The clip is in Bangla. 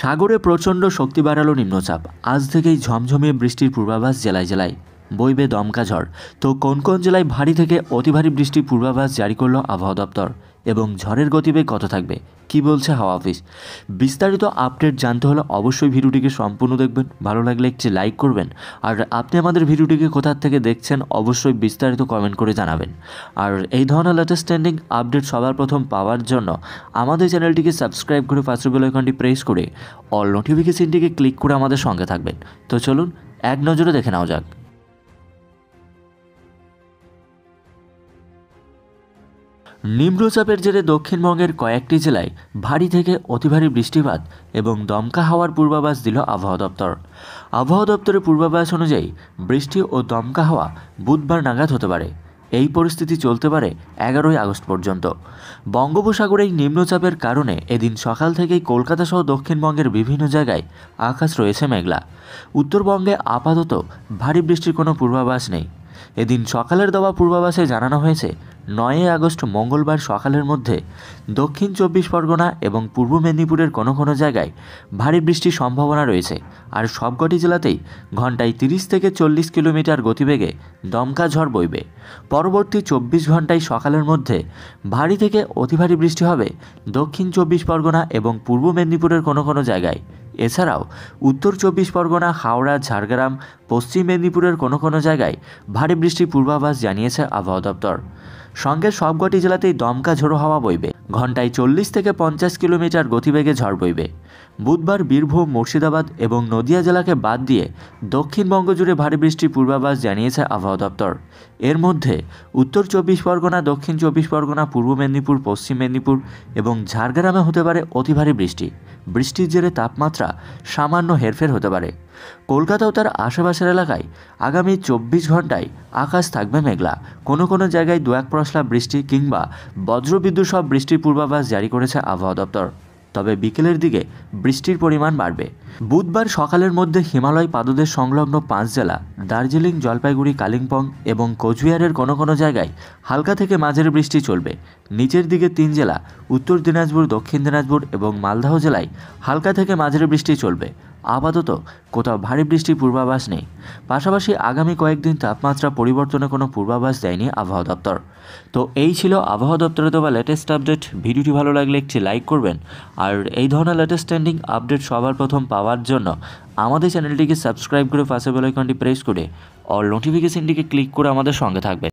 সাগরে প্রচণ্ড শক্তি বাড়ালো নিম্নচাপ আজ থেকেই ঝমঝমিয়ে বৃষ্টির পূর্বাভাস জেলায় জেলায় বইবে দমকা ঝড় তো কোন কোন জেলায় ভারী থেকে অতি ভারী বৃষ্টির পূর্বাভাস জারি করল আবহাওয়া দপ্তর এবং ঝড়ের গতিবেগ কত থাকবে কি বলছে হাওয়া অফিস বিস্তারিত আপডেট জানতে হলে অবশ্যই ভিডিওটিকে সম্পূর্ণ দেখবেন ভালো লাগলে একটি লাইক করবেন আর আপনি আমাদের ভিডিওটিকে কোথা থেকে দেখছেন অবশ্যই বিস্তারিত কমেন্ট করে জানাবেন আর এই ধরনের লেটেস্ট ট্রেন্ডিং আপডেট সবার প্রথম পাওয়ার জন্য আমাদের চ্যানেলটিকে সাবস্ক্রাইব করে ফার্স্ট বেলাইকনটি প্রেস করে অল নোটিফিকেশনটিকে ক্লিক করে আমাদের সঙ্গে থাকবেন তো চলুন এক নজরে দেখে নেওয়া যাক নিম্নচাপের জেরে দক্ষিণবঙ্গের কয়েকটি জেলায় ভারী থেকে অতিভারী বৃষ্টিপাত এবং দমকা হাওয়ার পূর্বাভাস দিল আবহাওয়া দপ্তর আবহাওয়া দপ্তরের পূর্বাভাস অনুযায়ী বৃষ্টি ও দমকা হাওয়া বুধবার নাগাদ হতে পারে এই পরিস্থিতি চলতে পারে এগারোই আগস্ট পর্যন্ত বঙ্গোপসাগরে এই নিম্নচাপের কারণে এদিন সকাল থেকেই কলকাতা সহ দক্ষিণবঙ্গের বিভিন্ন জায়গায় আকাশ রয়েছে মেঘলা উত্তরবঙ্গে আপাতত ভারী বৃষ্টির কোনো পূর্বাভাস নেই এদিন সকালের দেওয়া পূর্বাভাসে জানানো হয়েছে নয়ই আগস্ট মঙ্গলবার সকালের মধ্যে দক্ষিণ চব্বিশ পরগনা এবং পূর্ব মেদিনীপুরের কোনো কোনো জায়গায় ভারী বৃষ্টির সম্ভাবনা রয়েছে আর সবকটি জেলাতেই ঘন্টায় তিরিশ থেকে চল্লিশ কিলোমিটার গতিবেগে দমকা ঝড় বইবে পরবর্তী চব্বিশ ঘন্টায় সকালের মধ্যে ভারী থেকে অতি ভারী বৃষ্টি হবে দক্ষিণ চব্বিশ পরগনা এবং পূর্ব মেদিনীপুরের কোনো কোনো জায়গায় এছাড়াও উত্তর চব্বিশ পরগনা হাওড়া ঝাড়গ্রাম পশ্চিম মেদিনীপুরের কোনো কোনো জায়গায় ভারী বৃষ্টির পূর্বাভাস জানিয়েছে আবহাওয়া দপ্তর সঙ্গে সবকটি জেলাতেই দমকা ঝোড়ো হাওয়া বইবে ঘন্টায় চল্লিশ থেকে পঞ্চাশ কিলোমিটার গতিবেগে ঝড় বইবে বুধবার বীরভূম মুর্শিদাবাদ এবং নদিয়া জেলাকে বাদ দিয়ে দক্ষিণবঙ্গ জুড়ে ভারী বৃষ্টির পূর্বাভাস জানিয়েছে আবহাওয়া দপ্তর এর মধ্যে উত্তর চব্বিশ পরগনা দক্ষিণ চব্বিশ পরগনা পূর্ব মেদিনীপুর পশ্চিম মেদিনীপুর এবং ঝাড়গ্রামে হতে পারে অতি ভারী বৃষ্টি বৃষ্টির জেরে তাপমাত্রা সামান্য হেরফের হতে পারে কলকাতা ও তার আশেপাশের এলাকায় আগামী চব্বিশ ঘন্টায় আকাশ থাকবে মেঘলা কোনো কোনো জায়গায় দু এক পশলা বৃষ্টি কিংবা বজ্রবিদ্যুৎ সব বৃষ্টির পূর্বাভাস জারি করেছে আবহাওয়া দপ্তর তবে বিকেলের দিকে বৃষ্টির পরিমাণ বাড়বে বুধবার সকালের মধ্যে হিমালয় পাদদেশ সংলগ্ন পাঁচ জেলা দার্জিলিং জলপাইগুড়ি কালিম্পং এবং কোচবিহারের কোনো কোনো জায়গায় হালকা থেকে মাঝের বৃষ্টি চলবে নিচের দিকে তিন জেলা উত্তর দিনাজপুর দক্ষিণ দিনাজপুর এবং মালদাহ জেলায় হালকা থেকে মাঝের বৃষ্টি চলবে আপাতত কোথাও ভারী বৃষ্টির পূর্বাভাস নেই পাশাপাশি আগামী কয়েকদিন তাপমাত্রা পরিবর্তনের কোনো পূর্বাভাস দেয়নি আবহাওয়া দপ্তর তো এই ছিল আবহাওয়া দপ্তরে দেওয়া লেটেস্ট আপডেট ভিডিওটি ভালো লাগলে একটি লাইক করবেন আর এই ধরনের লেটেস্ট ট্রেন্ডিং আপডেট সবার প্রথম পাওয়ার জন্য আমাদের চ্যানেলটিকে সাবস্ক্রাইব করে পাশে বেলাইকনটি প্রেস করে অল নোটিফিকেশনটিকে ক্লিক করে আমাদের সঙ্গে থাকবে